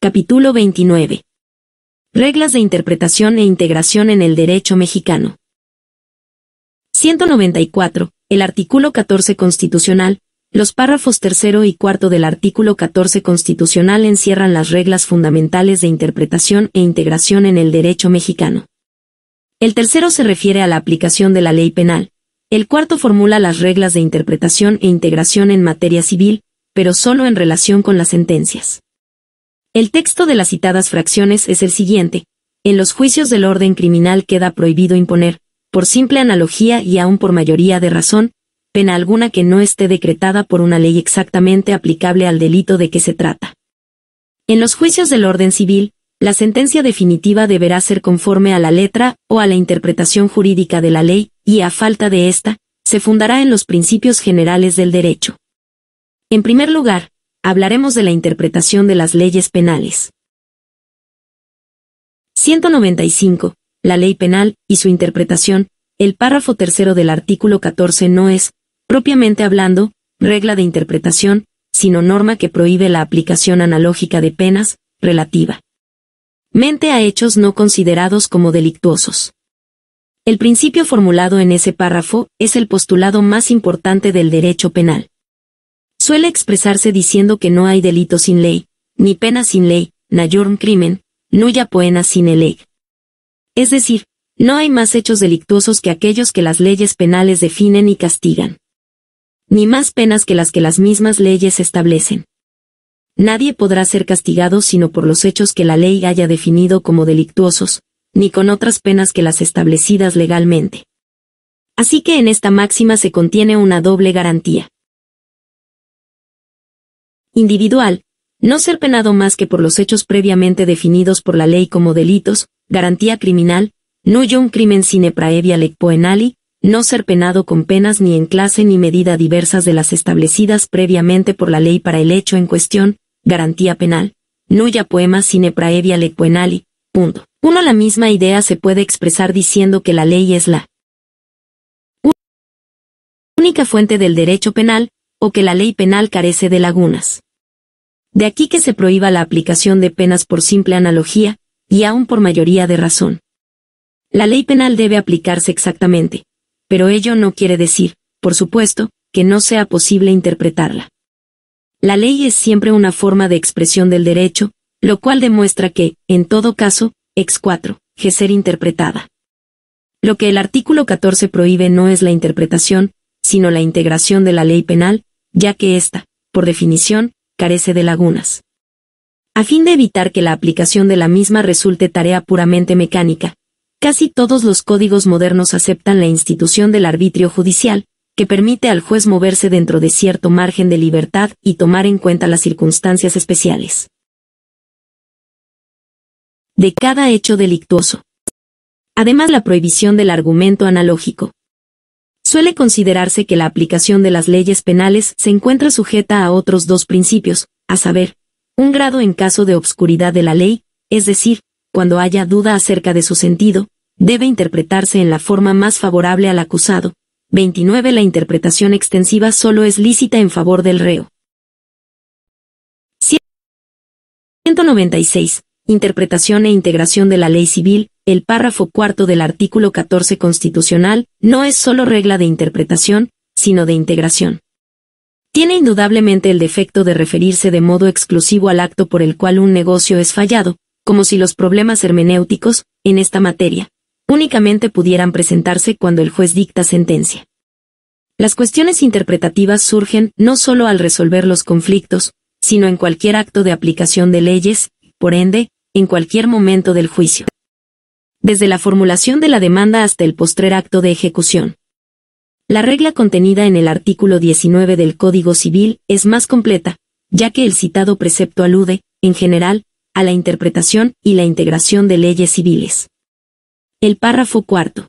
Capítulo 29. Reglas de interpretación e integración en el derecho mexicano. 194. El artículo 14 constitucional, los párrafos tercero y cuarto del artículo 14 constitucional encierran las reglas fundamentales de interpretación e integración en el derecho mexicano. El tercero se refiere a la aplicación de la ley penal. El cuarto formula las reglas de interpretación e integración en materia civil, pero solo en relación con las sentencias. El texto de las citadas fracciones es el siguiente. En los juicios del orden criminal queda prohibido imponer, por simple analogía y aún por mayoría de razón, pena alguna que no esté decretada por una ley exactamente aplicable al delito de que se trata. En los juicios del orden civil, la sentencia definitiva deberá ser conforme a la letra o a la interpretación jurídica de la ley, y a falta de ésta, se fundará en los principios generales del derecho. En primer lugar, hablaremos de la interpretación de las leyes penales. 195. La ley penal y su interpretación. El párrafo tercero del artículo 14 no es, propiamente hablando, regla de interpretación, sino norma que prohíbe la aplicación analógica de penas, relativa. Mente a hechos no considerados como delictuosos. El principio formulado en ese párrafo es el postulado más importante del derecho penal suele expresarse diciendo que no hay delito sin ley, ni pena sin ley, nayor crimen, nuya poena sine ley. Es decir, no hay más hechos delictuosos que aquellos que las leyes penales definen y castigan. Ni más penas que las que las mismas leyes establecen. Nadie podrá ser castigado sino por los hechos que la ley haya definido como delictuosos, ni con otras penas que las establecidas legalmente. Así que en esta máxima se contiene una doble garantía individual, no ser penado más que por los hechos previamente definidos por la ley como delitos, garantía criminal, un crimen sine praevia poenali, no ser penado con penas ni en clase ni medida diversas de las establecidas previamente por la ley para el hecho en cuestión, garantía penal, nulla poema sine praevia lec poenali, punto. Uno la misma idea se puede expresar diciendo que la ley es la única fuente del derecho penal, o que la ley penal carece de lagunas. De aquí que se prohíba la aplicación de penas por simple analogía, y aún por mayoría de razón. La ley penal debe aplicarse exactamente, pero ello no quiere decir, por supuesto, que no sea posible interpretarla. La ley es siempre una forma de expresión del derecho, lo cual demuestra que, en todo caso, ex 4, que ser interpretada. Lo que el artículo 14 prohíbe no es la interpretación, sino la integración de la ley penal, ya que ésta, por definición, carece de lagunas. A fin de evitar que la aplicación de la misma resulte tarea puramente mecánica, casi todos los códigos modernos aceptan la institución del arbitrio judicial, que permite al juez moverse dentro de cierto margen de libertad y tomar en cuenta las circunstancias especiales. De cada hecho delictuoso. Además, la prohibición del argumento analógico, Suele considerarse que la aplicación de las leyes penales se encuentra sujeta a otros dos principios, a saber, un grado en caso de obscuridad de la ley, es decir, cuando haya duda acerca de su sentido, debe interpretarse en la forma más favorable al acusado. 29. La interpretación extensiva solo es lícita en favor del reo. 196. Interpretación e integración de la ley civil, el párrafo cuarto del artículo 14 constitucional no es solo regla de interpretación, sino de integración. Tiene indudablemente el defecto de referirse de modo exclusivo al acto por el cual un negocio es fallado, como si los problemas hermenéuticos, en esta materia, únicamente pudieran presentarse cuando el juez dicta sentencia. Las cuestiones interpretativas surgen no solo al resolver los conflictos, sino en cualquier acto de aplicación de leyes, por ende, en cualquier momento del juicio desde la formulación de la demanda hasta el postrer acto de ejecución. La regla contenida en el artículo 19 del Código Civil es más completa, ya que el citado precepto alude, en general, a la interpretación y la integración de leyes civiles. El párrafo cuarto.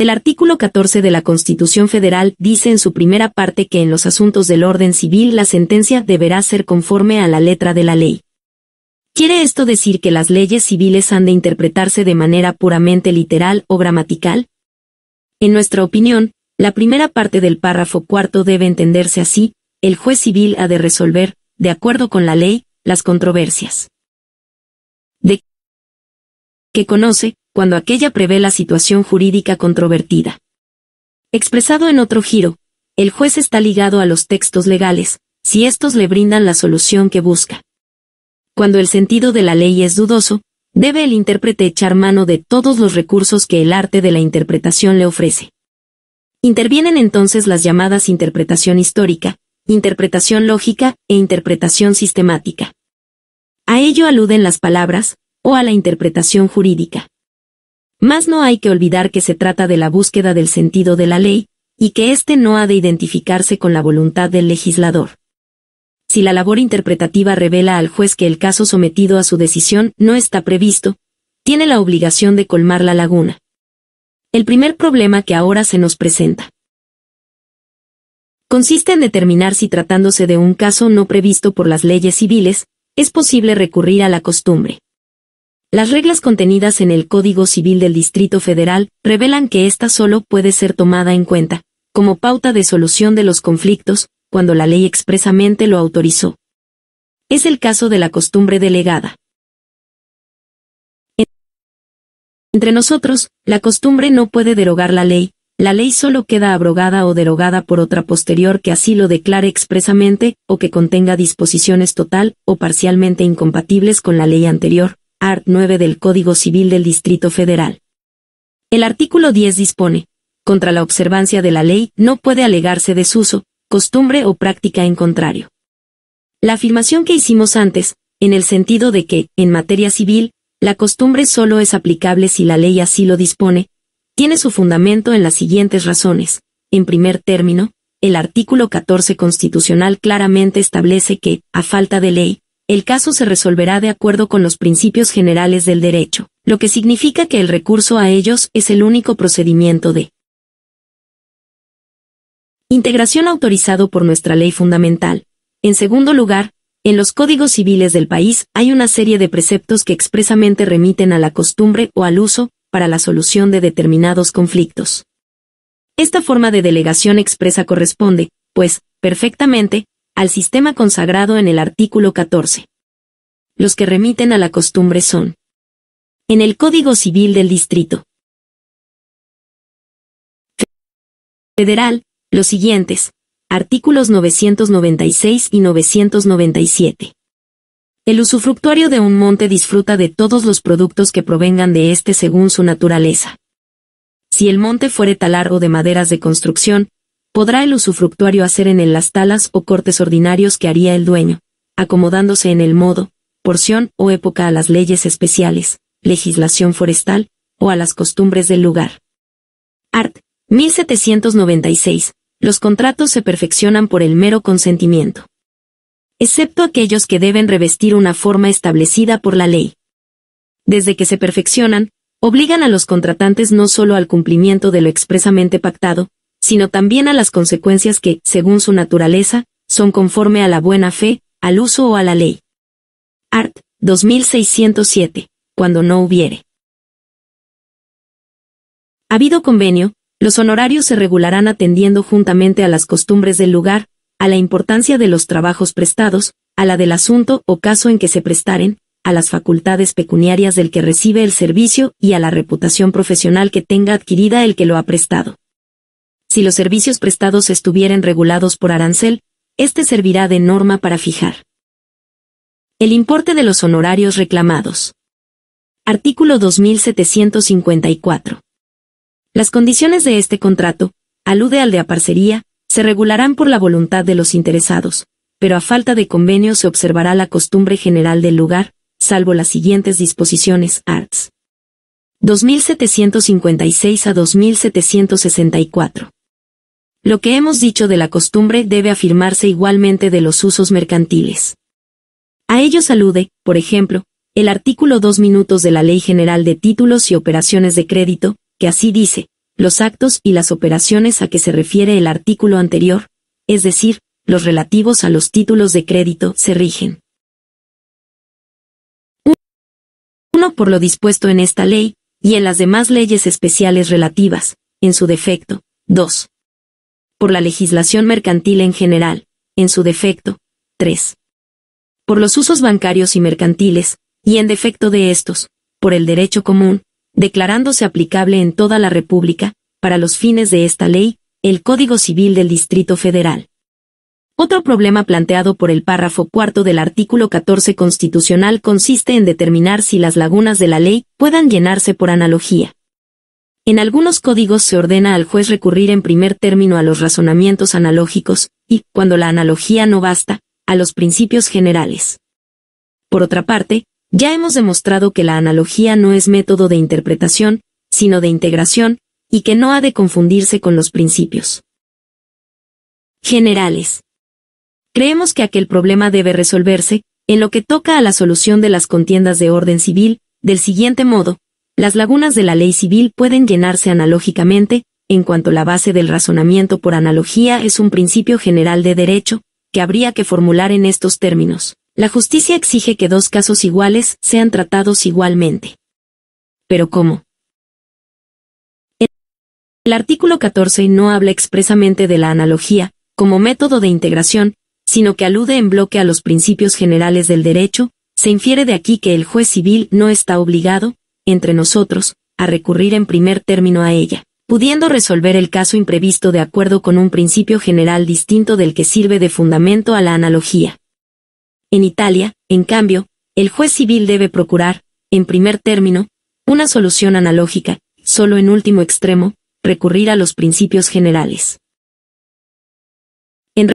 Del artículo 14 de la Constitución Federal dice en su primera parte que en los asuntos del orden civil la sentencia deberá ser conforme a la letra de la ley. ¿Quiere esto decir que las leyes civiles han de interpretarse de manera puramente literal o gramatical? En nuestra opinión, la primera parte del párrafo cuarto debe entenderse así, el juez civil ha de resolver, de acuerdo con la ley, las controversias. De que conoce, cuando aquella prevé la situación jurídica controvertida. Expresado en otro giro, el juez está ligado a los textos legales, si estos le brindan la solución que busca cuando el sentido de la ley es dudoso, debe el intérprete echar mano de todos los recursos que el arte de la interpretación le ofrece. Intervienen entonces las llamadas interpretación histórica, interpretación lógica e interpretación sistemática. A ello aluden las palabras, o a la interpretación jurídica. Más no hay que olvidar que se trata de la búsqueda del sentido de la ley, y que éste no ha de identificarse con la voluntad del legislador si la labor interpretativa revela al juez que el caso sometido a su decisión no está previsto, tiene la obligación de colmar la laguna. El primer problema que ahora se nos presenta consiste en determinar si tratándose de un caso no previsto por las leyes civiles, es posible recurrir a la costumbre. Las reglas contenidas en el Código Civil del Distrito Federal revelan que ésta solo puede ser tomada en cuenta, como pauta de solución de los conflictos, cuando la ley expresamente lo autorizó. Es el caso de la costumbre delegada. Entre nosotros, la costumbre no puede derogar la ley, la ley solo queda abrogada o derogada por otra posterior que así lo declare expresamente, o que contenga disposiciones total o parcialmente incompatibles con la ley anterior, art. 9 del Código Civil del Distrito Federal. El artículo 10 dispone, contra la observancia de la ley no puede alegarse desuso, costumbre o práctica en contrario. La afirmación que hicimos antes, en el sentido de que, en materia civil, la costumbre solo es aplicable si la ley así lo dispone, tiene su fundamento en las siguientes razones. En primer término, el artículo 14 constitucional claramente establece que, a falta de ley, el caso se resolverá de acuerdo con los principios generales del derecho, lo que significa que el recurso a ellos es el único procedimiento de Integración autorizado por nuestra ley fundamental. En segundo lugar, en los códigos civiles del país hay una serie de preceptos que expresamente remiten a la costumbre o al uso para la solución de determinados conflictos. Esta forma de delegación expresa corresponde, pues, perfectamente, al sistema consagrado en el artículo 14. Los que remiten a la costumbre son en el Código Civil del Distrito Federal, los siguientes, artículos 996 y 997. El usufructuario de un monte disfruta de todos los productos que provengan de éste según su naturaleza. Si el monte fuere talar o de maderas de construcción, podrá el usufructuario hacer en él las talas o cortes ordinarios que haría el dueño, acomodándose en el modo, porción o época a las leyes especiales, legislación forestal, o a las costumbres del lugar. Art. 1796, los contratos se perfeccionan por el mero consentimiento. Excepto aquellos que deben revestir una forma establecida por la ley. Desde que se perfeccionan, obligan a los contratantes no solo al cumplimiento de lo expresamente pactado, sino también a las consecuencias que, según su naturaleza, son conforme a la buena fe, al uso o a la ley. Art. 2607. Cuando no hubiere. Habido convenio, los honorarios se regularán atendiendo juntamente a las costumbres del lugar, a la importancia de los trabajos prestados, a la del asunto o caso en que se prestaren, a las facultades pecuniarias del que recibe el servicio y a la reputación profesional que tenga adquirida el que lo ha prestado. Si los servicios prestados estuvieren regulados por arancel, este servirá de norma para fijar. El importe de los honorarios reclamados. Artículo 2754. Las condiciones de este contrato, alude al de aparcería, se regularán por la voluntad de los interesados, pero a falta de convenio se observará la costumbre general del lugar, salvo las siguientes disposiciones arts. 2756 a 2764. Lo que hemos dicho de la costumbre debe afirmarse igualmente de los usos mercantiles. A ellos alude, por ejemplo, el artículo 2 minutos de la Ley General de Títulos y Operaciones de Crédito, que así dice, los actos y las operaciones a que se refiere el artículo anterior, es decir, los relativos a los títulos de crédito, se rigen. 1. Por lo dispuesto en esta ley, y en las demás leyes especiales relativas, en su defecto. 2. Por la legislación mercantil en general, en su defecto. 3. Por los usos bancarios y mercantiles, y en defecto de estos, por el derecho común, declarándose aplicable en toda la República, para los fines de esta ley, el Código Civil del Distrito Federal. Otro problema planteado por el párrafo cuarto del artículo 14 constitucional consiste en determinar si las lagunas de la ley puedan llenarse por analogía. En algunos códigos se ordena al juez recurrir en primer término a los razonamientos analógicos, y, cuando la analogía no basta, a los principios generales. Por otra parte, ya hemos demostrado que la analogía no es método de interpretación, sino de integración, y que no ha de confundirse con los principios generales. Creemos que aquel problema debe resolverse, en lo que toca a la solución de las contiendas de orden civil, del siguiente modo, las lagunas de la ley civil pueden llenarse analógicamente, en cuanto la base del razonamiento por analogía es un principio general de derecho, que habría que formular en estos términos. La justicia exige que dos casos iguales sean tratados igualmente. Pero ¿cómo? El artículo 14 no habla expresamente de la analogía, como método de integración, sino que alude en bloque a los principios generales del derecho, se infiere de aquí que el juez civil no está obligado, entre nosotros, a recurrir en primer término a ella, pudiendo resolver el caso imprevisto de acuerdo con un principio general distinto del que sirve de fundamento a la analogía. En Italia, en cambio, el juez civil debe procurar, en primer término, una solución analógica, solo en último extremo, recurrir a los principios generales. En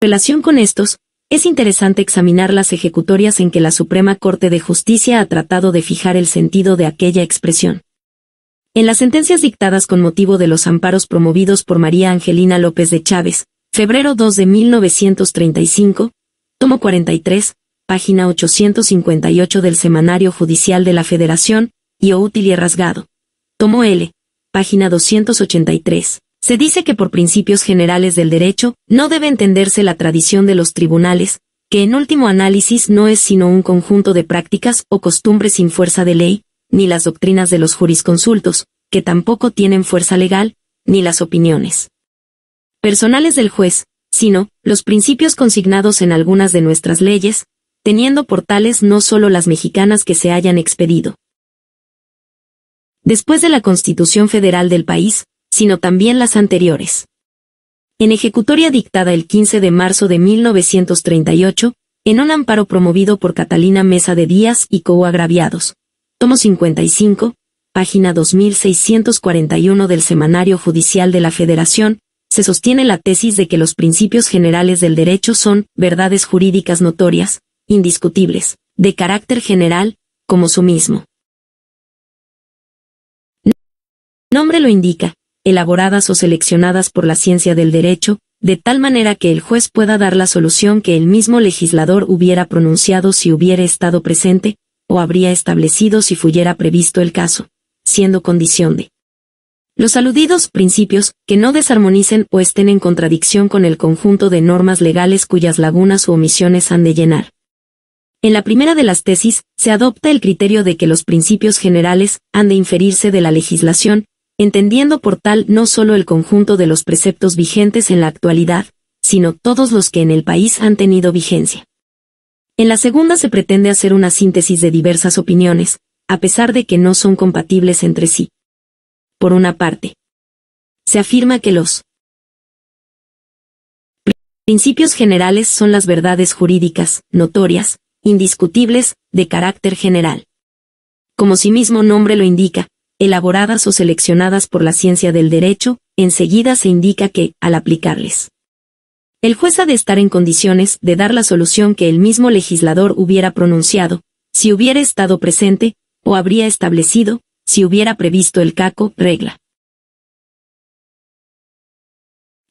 relación con estos, es interesante examinar las ejecutorias en que la Suprema Corte de Justicia ha tratado de fijar el sentido de aquella expresión. En las sentencias dictadas con motivo de los amparos promovidos por María Angelina López de Chávez, febrero 2 de 1935, Tomo 43, página 858 del Semanario Judicial de la Federación, y útil y rasgado. Tomo L, página 283. Se dice que por principios generales del derecho no debe entenderse la tradición de los tribunales, que en último análisis no es sino un conjunto de prácticas o costumbres sin fuerza de ley, ni las doctrinas de los jurisconsultos, que tampoco tienen fuerza legal, ni las opiniones personales del juez, sino los principios consignados en algunas de nuestras leyes, teniendo por tales no solo las mexicanas que se hayan expedido. Después de la Constitución Federal del país, sino también las anteriores. En ejecutoria dictada el 15 de marzo de 1938, en un amparo promovido por Catalina Mesa de Díaz y Coagraviados. Tomo 55, página 2641 del Semanario Judicial de la Federación, se sostiene la tesis de que los principios generales del derecho son verdades jurídicas notorias, indiscutibles, de carácter general, como su mismo nombre lo indica, elaboradas o seleccionadas por la ciencia del derecho, de tal manera que el juez pueda dar la solución que el mismo legislador hubiera pronunciado si hubiera estado presente, o habría establecido si fuera previsto el caso, siendo condición de los aludidos principios, que no desarmonicen o estén en contradicción con el conjunto de normas legales cuyas lagunas u omisiones han de llenar. En la primera de las tesis, se adopta el criterio de que los principios generales han de inferirse de la legislación, entendiendo por tal no solo el conjunto de los preceptos vigentes en la actualidad, sino todos los que en el país han tenido vigencia. En la segunda se pretende hacer una síntesis de diversas opiniones, a pesar de que no son compatibles entre sí por una parte. Se afirma que los Principios generales son las verdades jurídicas, notorias, indiscutibles, de carácter general. Como sí mismo nombre lo indica, elaboradas o seleccionadas por la ciencia del derecho, enseguida se indica que, al aplicarles, el juez ha de estar en condiciones de dar la solución que el mismo legislador hubiera pronunciado, si hubiera estado presente, o habría establecido, si hubiera previsto el caco, regla.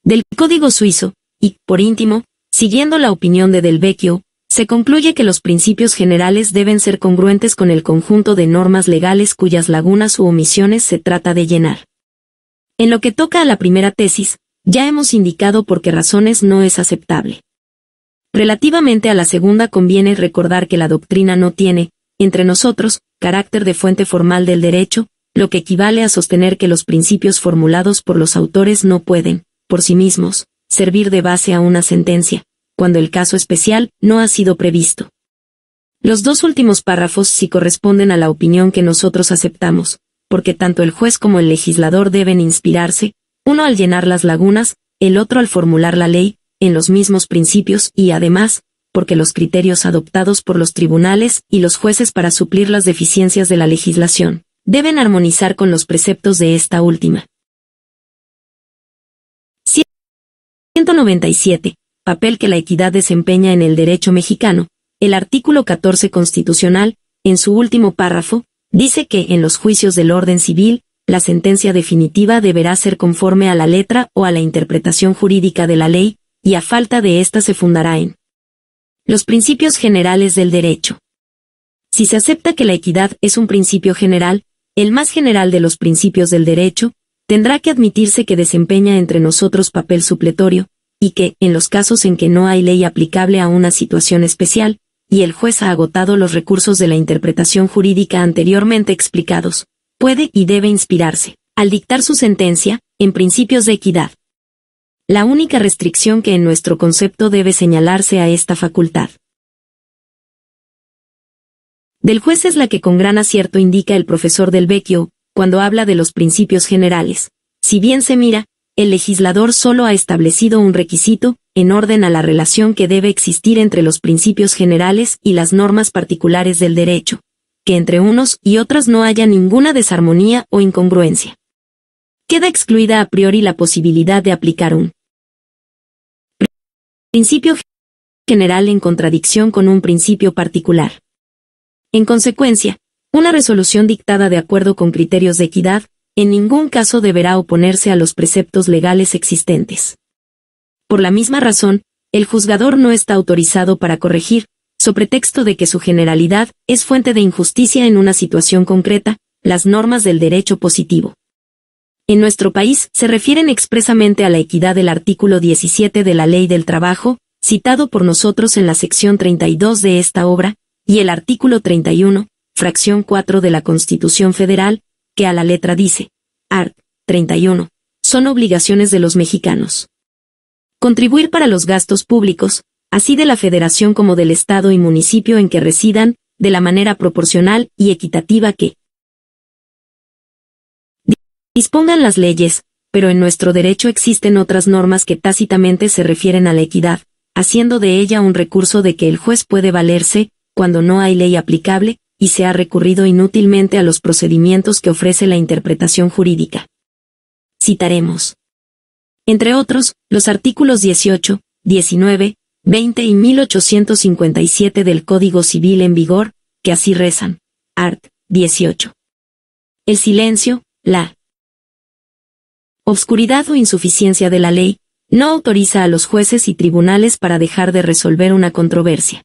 Del código suizo, y, por íntimo, siguiendo la opinión de Delvecchio, se concluye que los principios generales deben ser congruentes con el conjunto de normas legales cuyas lagunas u omisiones se trata de llenar. En lo que toca a la primera tesis, ya hemos indicado por qué razones no es aceptable. Relativamente a la segunda conviene recordar que la doctrina no tiene, entre nosotros, carácter de fuente formal del derecho, lo que equivale a sostener que los principios formulados por los autores no pueden, por sí mismos, servir de base a una sentencia, cuando el caso especial no ha sido previsto. Los dos últimos párrafos sí corresponden a la opinión que nosotros aceptamos, porque tanto el juez como el legislador deben inspirarse, uno al llenar las lagunas, el otro al formular la ley, en los mismos principios y además, porque los criterios adoptados por los tribunales y los jueces para suplir las deficiencias de la legislación deben armonizar con los preceptos de esta última. 197. Papel que la equidad desempeña en el derecho mexicano. El artículo 14 constitucional, en su último párrafo, dice que en los juicios del orden civil, la sentencia definitiva deberá ser conforme a la letra o a la interpretación jurídica de la ley, y a falta de ésta se fundará en los principios generales del derecho. Si se acepta que la equidad es un principio general, el más general de los principios del derecho, tendrá que admitirse que desempeña entre nosotros papel supletorio, y que, en los casos en que no hay ley aplicable a una situación especial, y el juez ha agotado los recursos de la interpretación jurídica anteriormente explicados, puede y debe inspirarse, al dictar su sentencia, en principios de equidad la única restricción que en nuestro concepto debe señalarse a esta facultad del juez es la que con gran acierto indica el profesor del Vecchio, cuando habla de los principios generales. Si bien se mira, el legislador solo ha establecido un requisito, en orden a la relación que debe existir entre los principios generales y las normas particulares del derecho, que entre unos y otras no haya ninguna desarmonía o incongruencia queda excluida a priori la posibilidad de aplicar un principio general en contradicción con un principio particular. En consecuencia, una resolución dictada de acuerdo con criterios de equidad, en ningún caso deberá oponerse a los preceptos legales existentes. Por la misma razón, el juzgador no está autorizado para corregir, so pretexto de que su generalidad es fuente de injusticia en una situación concreta, las normas del derecho positivo en nuestro país se refieren expresamente a la equidad del artículo 17 de la Ley del Trabajo, citado por nosotros en la sección 32 de esta obra, y el artículo 31, fracción 4 de la Constitución Federal, que a la letra dice, art. 31, son obligaciones de los mexicanos. Contribuir para los gastos públicos, así de la Federación como del Estado y municipio en que residan, de la manera proporcional y equitativa que, dispongan las leyes, pero en nuestro derecho existen otras normas que tácitamente se refieren a la equidad, haciendo de ella un recurso de que el juez puede valerse, cuando no hay ley aplicable, y se ha recurrido inútilmente a los procedimientos que ofrece la interpretación jurídica. Citaremos. Entre otros, los artículos 18, 19, 20 y 1857 del Código Civil en vigor, que así rezan. Art. 18. El silencio, la obscuridad o insuficiencia de la ley, no autoriza a los jueces y tribunales para dejar de resolver una controversia.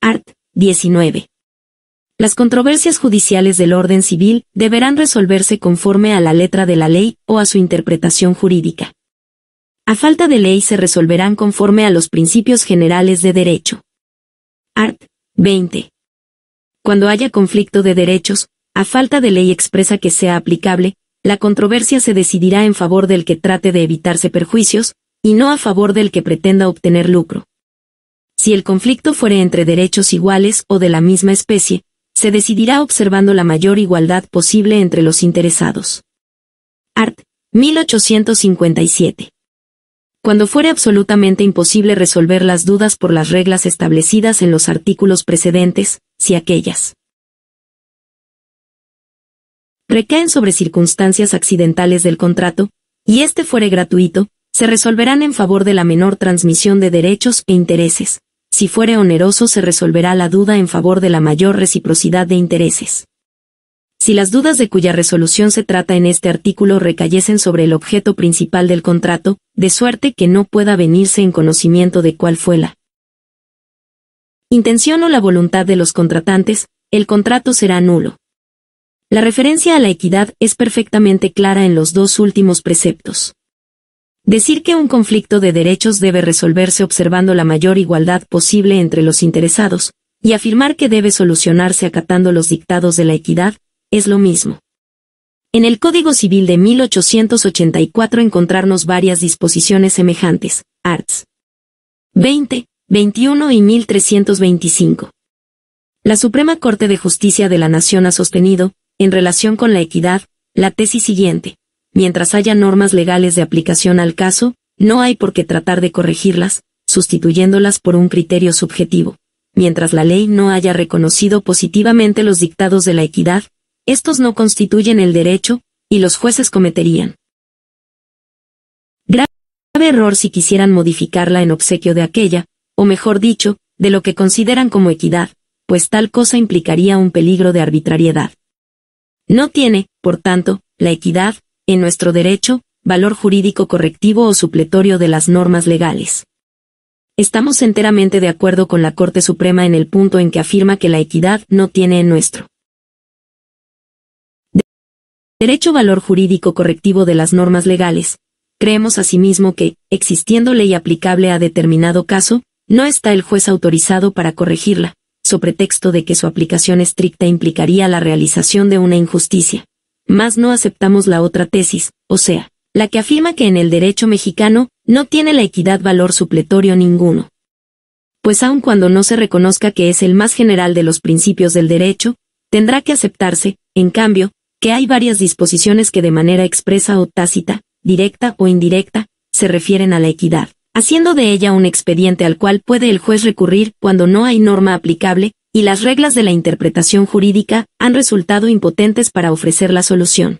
Art. 19. Las controversias judiciales del orden civil deberán resolverse conforme a la letra de la ley o a su interpretación jurídica. A falta de ley se resolverán conforme a los principios generales de derecho. Art. 20. Cuando haya conflicto de derechos, a falta de ley expresa que sea aplicable, la controversia se decidirá en favor del que trate de evitarse perjuicios, y no a favor del que pretenda obtener lucro. Si el conflicto fuere entre derechos iguales o de la misma especie, se decidirá observando la mayor igualdad posible entre los interesados. Art. 1857. Cuando fuere absolutamente imposible resolver las dudas por las reglas establecidas en los artículos precedentes, si aquellas recaen sobre circunstancias accidentales del contrato, y este fuere gratuito, se resolverán en favor de la menor transmisión de derechos e intereses. Si fuere oneroso se resolverá la duda en favor de la mayor reciprocidad de intereses. Si las dudas de cuya resolución se trata en este artículo recayesen sobre el objeto principal del contrato, de suerte que no pueda venirse en conocimiento de cuál fue la intención o la voluntad de los contratantes, el contrato será nulo. La referencia a la equidad es perfectamente clara en los dos últimos preceptos. Decir que un conflicto de derechos debe resolverse observando la mayor igualdad posible entre los interesados, y afirmar que debe solucionarse acatando los dictados de la equidad, es lo mismo. En el Código Civil de 1884 encontrarnos varias disposiciones semejantes, arts. 20, 21 y 1325. La Suprema Corte de Justicia de la Nación ha sostenido, en relación con la equidad, la tesis siguiente. Mientras haya normas legales de aplicación al caso, no hay por qué tratar de corregirlas, sustituyéndolas por un criterio subjetivo. Mientras la ley no haya reconocido positivamente los dictados de la equidad, estos no constituyen el derecho, y los jueces cometerían. Grave error si quisieran modificarla en obsequio de aquella, o mejor dicho, de lo que consideran como equidad, pues tal cosa implicaría un peligro de arbitrariedad. No tiene, por tanto, la equidad, en nuestro derecho, valor jurídico correctivo o supletorio de las normas legales. Estamos enteramente de acuerdo con la Corte Suprema en el punto en que afirma que la equidad no tiene en nuestro derecho valor jurídico correctivo de las normas legales. Creemos asimismo que, existiendo ley aplicable a determinado caso, no está el juez autorizado para corregirla, pretexto de que su aplicación estricta implicaría la realización de una injusticia. Mas no aceptamos la otra tesis, o sea, la que afirma que en el derecho mexicano no tiene la equidad valor supletorio ninguno. Pues aun cuando no se reconozca que es el más general de los principios del derecho, tendrá que aceptarse, en cambio, que hay varias disposiciones que de manera expresa o tácita, directa o indirecta, se refieren a la equidad haciendo de ella un expediente al cual puede el juez recurrir cuando no hay norma aplicable, y las reglas de la interpretación jurídica han resultado impotentes para ofrecer la solución.